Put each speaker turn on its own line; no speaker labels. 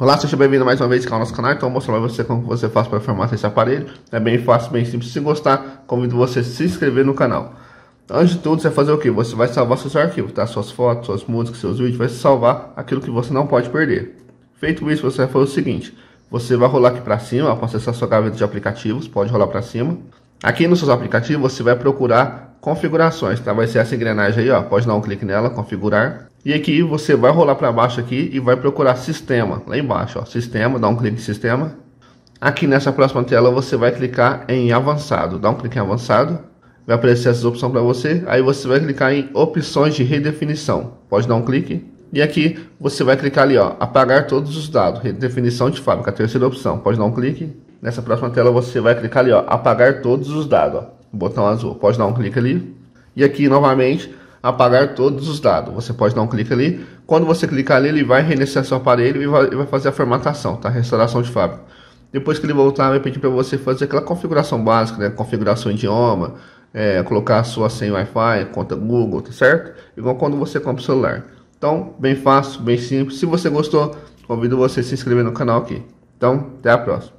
Olá, seja bem-vindo mais uma vez ao nosso canal. Então, vou mostrar para você como você faz para formatar esse aparelho. É bem fácil, bem simples. Se gostar, convido você a se inscrever no canal. Antes de tudo, você vai fazer o que? Você vai salvar seus arquivos, tá? Suas fotos, suas músicas, seus vídeos, vai salvar aquilo que você não pode perder. Feito isso, você vai fazer o seguinte. Você vai rolar aqui para cima, para acessar sua gaveta de aplicativos, pode rolar para cima. Aqui nos seus aplicativos, você vai procurar configurações, tá? Vai ser essa engrenagem aí, ó. Pode dar um clique nela, configurar. E aqui você vai rolar para baixo aqui e vai procurar sistema, lá embaixo, ó. Sistema, dá um clique em sistema. Aqui nessa próxima tela você vai clicar em avançado, dá um clique em avançado. Vai aparecer essas opções para você. Aí você vai clicar em opções de redefinição. Pode dar um clique. E aqui você vai clicar ali, ó, apagar todos os dados, redefinição de fábrica, terceira opção. Pode dar um clique. Nessa próxima tela você vai clicar ali, ó, apagar todos os dados, ó botão azul. Pode dar um clique ali. E aqui novamente apagar todos os dados. Você pode dar um clique ali. Quando você clicar ali, ele vai reiniciar seu aparelho e vai, vai fazer a formatação, tá? Restauração de fábrica. Depois que ele voltar, vai pedir para você fazer aquela configuração básica, né? Configuração idioma, é, colocar a sua senha Wi-Fi, conta Google, tá certo? Igual quando você compra o celular. Então, bem fácil, bem simples. Se você gostou, convido você a se inscrever no canal aqui. Então, até a próxima.